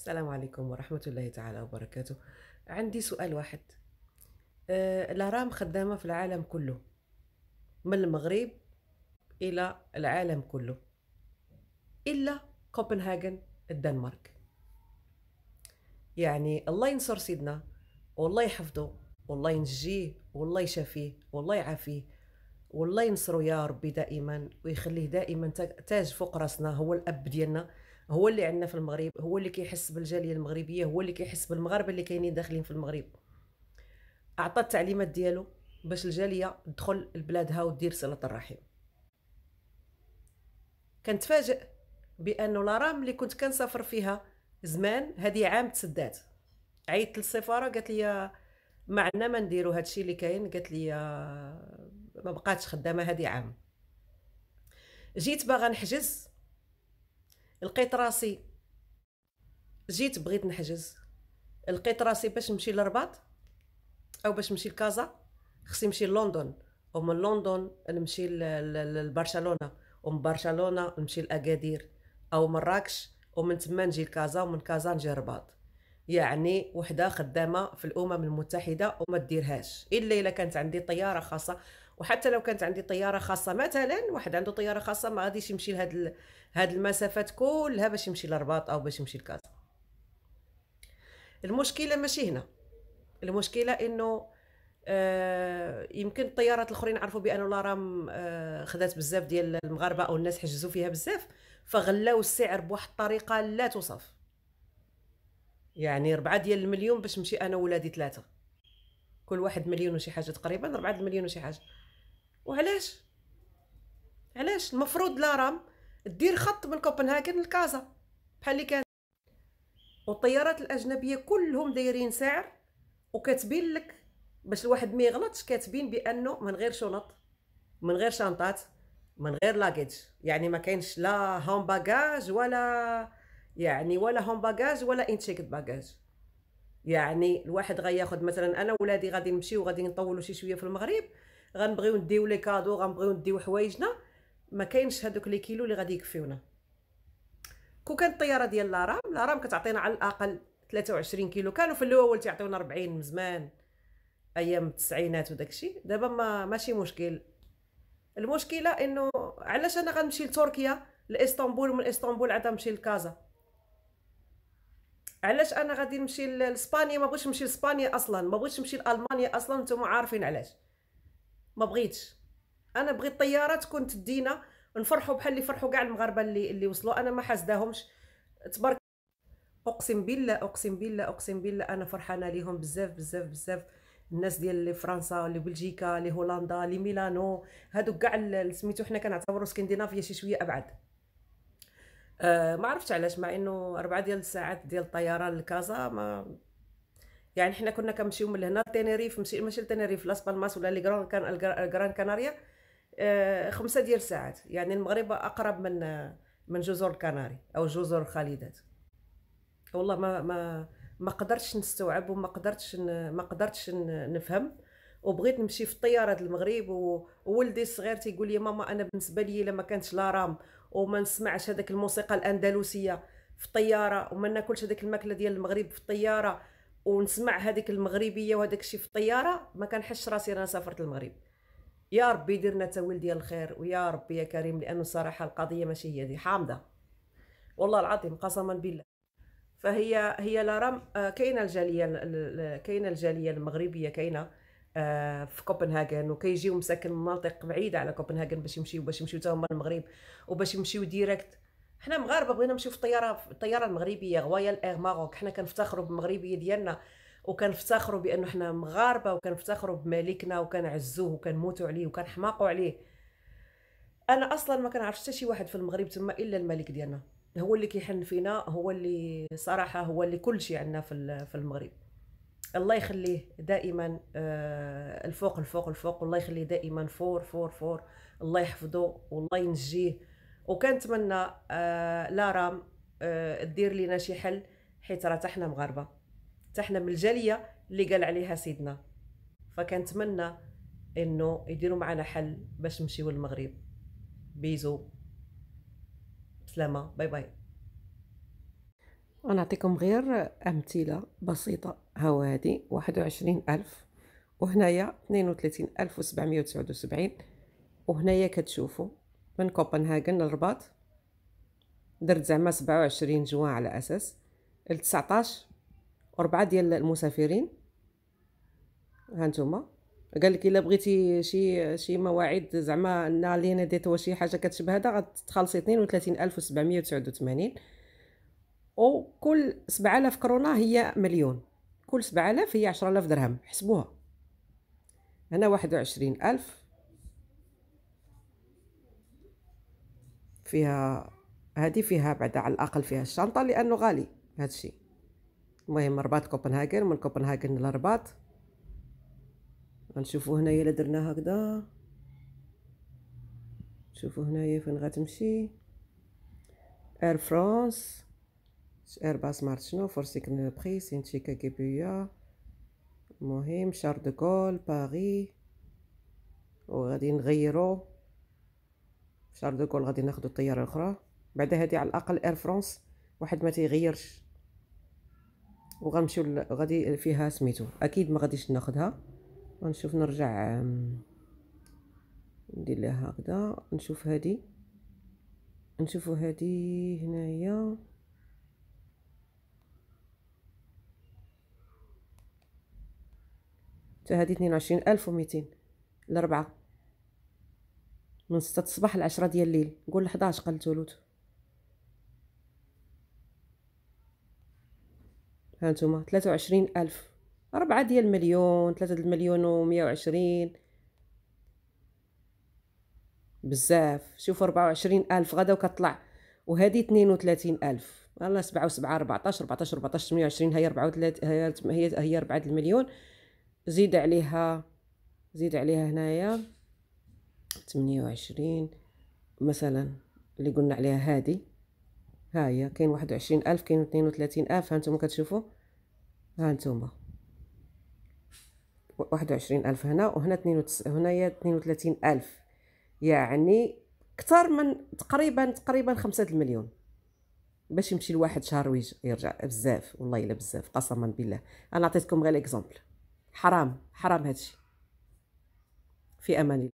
السلام عليكم ورحمة الله تعالى وبركاته عندي سؤال واحد أه الأرام خدامة في العالم كله من المغرب إلى العالم كله إلا كوبنهاجن الدنمارك يعني الله ينصر سيدنا والله يحفظه والله ينجيه والله يشافيه والله يعافيه والله ينصره يا ربي دائما ويخليه دائما تاج فوق راسنا هو الأب ديالنا هو اللي عندنا في المغرب هو اللي كيحس بالجاليه المغربيه هو اللي كيحس بالمغاربه اللي كاينين داخلين في المغرب اعطى التعليمات ديالو باش الجاليه تدخل لبلادها ودير صله الرحم كنتفاجئ بانه لارام اللي كنت كنسافر فيها زمان هذه عام تسدات عيطت للسفاره قالت لي ما عندنا ما نديرو هادشي اللي كاين قالت لي ما بقاتش خدامه هذه عام جيت باغا نحجز لقيت راسي جيت بغيت نحجز لقيت راسي باش نمشي للرباط او باش نمشي لكازا خصني نمشي لندن ومن لندن نمشي لبرشلونه ومن برشلونه نمشي لاكادير او مراكش ومن تما نجي لكازا ومن كازا نجي الرباط يعني وحده خدامه في الامم المتحده وما ديرهاش الا الا كانت عندي طياره خاصه وحتى لو كانت عندي طياره خاصه مثلا واحد عنده طياره خاصه ما غاديش يمشي لهاد هاد المسافات كلها باش يمشي للرباط او باش يمشي لكازا المشكله ماشي هنا المشكله انه آه يمكن الطيارات الاخرين عرفوا بان لارام آه خدات بزاف ديال المغاربه او الناس حجزوا فيها بزاف فغلاو السعر بواحد الطريقه لا توصف يعني ربعة ديال المليون باش نمشي انا وولادي ثلاثه كل واحد مليون وشي حاجه تقريبا ربعة المليون وشي حاجه وعلاش علاش المفروض لارام دير خط من كوبنهاغن لكازا بحال اللي كان والطيارات الاجنبيه كلهم دايرين سعر وكاتبين لك باش الواحد ما يغلطش كاتبين بانه من غير شنط من غير شنطات من غير لاكيج يعني ما كاينش لا هوم باجاج ولا يعني ولا هوم باجاج ولا انتشيك باجاج يعني الواحد غياخد مثلا انا ولادي غادي نمشيو غادي نطولوا شي شويه في المغرب غنبغيو نديو لي كادو غنبغيو نديو حوايجنا ما كاينش هذوك لي كيلو اللي غادي يكفيونا كون كانت الطياره ديال لارام لارام كتعطينا على الاقل 23 كيلو كانوا في الاول تيعطيونا 40 من زمان ايام التسعينات وداكشي دابا ما ماشي مشكل المشكله انه علاش انا غنمشي لتركيا لاسطنبول ومن اسطنبول عاد نمشي لكازا علاش انا غادي نمشي لاسبانيا ما بغيتش نمشي لاسبانيا اصلا ما بغيتش نمشي لالمانيا اصلا نتوما عارفين علاش ما بغيتش انا بغيت الطياره تكون تدينا نفرحوا بحال اللي فرحوا كاع المغاربه اللي اللي وصلوا انا ما حاسداهمش تبارك اقسم بالله اقسم بالله اقسم بالله انا فرحانه ليهم بزاف بزاف بزاف الناس ديال فرنسا اللي بلجيكا اللي هولندا اللي ميلانو هادو كاع سميتو حنا كنعتبروا اسكندنافيا شي شويه ابعد أه ما عرفتش علاش مع انه اربعه ديال الساعات ديال الطياره لكازا ما يعني حنا كنا كنمشيو من لهنا لتنريف ماشي ماشي لتنريف لاس بالماس ولا لي جران كان جران كاناريا آه، خمسة ديال الساعات يعني المغرب اقرب من من جزر الكناري او جزر الخليدات والله ما ما ما قدرتش نستوعب وما قدرتش ما قدرتش نفهم وبغيت نمشي في الطياره المغرب وولدي الصغير تيقول لي ماما انا بالنسبه لي لما كانتش لا رام وما نسمعش هذاك الموسيقى الاندلسيه في الطياره وما ناكلش هذاك الماكله ديال المغرب في الطياره ونسمع هذيك المغربيه وهذاك الشيء في الطياره ما كنحش راسي انا سافرت المغرب يا ربي ديرنا تا ولدي الخير ويا ربي يا كريم لانه صراحه القضيه ماشي هي دي حامضه والله العظيم قسما بالله فهي هي لا رم آه، كاينه الجاليه كاينه الجاليه المغربيه كاينه آه، في كوبنهاغن وكيجيو مساكن مناطق بعيده على كوبنهاغن باش يمشيو باش يمشيو تا هما المغرب وباش يمشيو ديريكت حنا مغاربه بغينا نمشيو في الطياره في الطياره المغربيه غوايال اير ماروك حنا كنفتخروا بالمغربيه ديالنا وكنفتخروا بانه حنا مغاربه وكنفتخروا بملكنا وكنعزوه وكنموتوا عليه وكنحماقوا عليه انا اصلا ما كنعرفش حتى شي واحد في المغرب تما الا الملك ديالنا هو اللي كيحن فينا هو اللي صراحه هو اللي كل شيء عندنا في في المغرب الله يخليه دائما آه، الفوق الفوق الفوق والله يخليه دائما فور فور فور الله يحفظه والله ينجيه وكنتمنى آه، لارا لارام آه، دير لينا شي حل حيت راه حنا مغاربه حتى حنا من الجاليه اللي قال عليها سيدنا فكنتمنى انه يديروا معنا حل باش نمشيو للمغرب بيزو سلامه باي باي ونعطيكم غير امثله بسيطه هو هادي واحد وعشرين الف وهنايا 32779 الف وسبعمية وتسعود وسبعين وهنايا كتشوفوا من كوبنهاغن للرباط درت زعما سبعة وعشرين جوا على أساس لتسعطاش وربعة ديال المسافرين هانتوما قال لك الا بغيتي شي شي مواعيد زعما نالينا ديت هو شي حاجه كتشبه هذا غتخلصي 32789 او كل 7000 كورونا هي مليون كل 7000 هي 10000 درهم حسبوها هنا 21000 فيها هذه فيها بعدا على الاقل فيها الشنطه لانه غالي هذا الشيء المهم رباط كوبنهاغن من كوبنهاغن للرباط غنشوفو هنايا الا درنا هكذا شوفوا هنايا فين غتمشي اير فرانس اير باس مارت شنو سيكن بري تشيكا كيبويا المهم شار دو كول باغي وغادي نغيرو شارل دوغول غادي ناخدو الطياره الاخرى بعد هادي على الاقل اير فرانس واحد ما تيغيرش وغنمشيو غادي فيها سميتو اكيد ما غاديش ناخدها غنشوف نرجع ندير لها هكذا نشوف هادي نشوفو هادي هنايا حتى هادي 22200 لربعه من 6 الصباح ل 10 ديال الليل نقول 11 قال الثلوث ها نتوما 23 الف 4 ديال المليون 3 ديال المليون و 120 بزاف شوفوا 24 الف غدا وكطلع وهذه 32 الف يلا 7 و7 14 14 14 28 هي 34 هي هي 4 المليون زيد عليها زيد عليها هنايا ثمانية وعشرين مثلا اللي قلنا عليها هادي ها هي كاين واحد وعشرين ألف كاين اثنين وثلاثين ألف هانتوما كتشوفو هانتوما واحد وعشرين ألف هنا وهنا اثنين وتس... هنايا اثنين وثلاثين ألف يعني كتر من تقريبا تقريبا خمسة المليون باش يمشي لواحد شهر ويرجع بزاف والله الا بزاف قسما بالله انا عطيتكم غير ليكزومبل حرام حرام هادشي في امان الله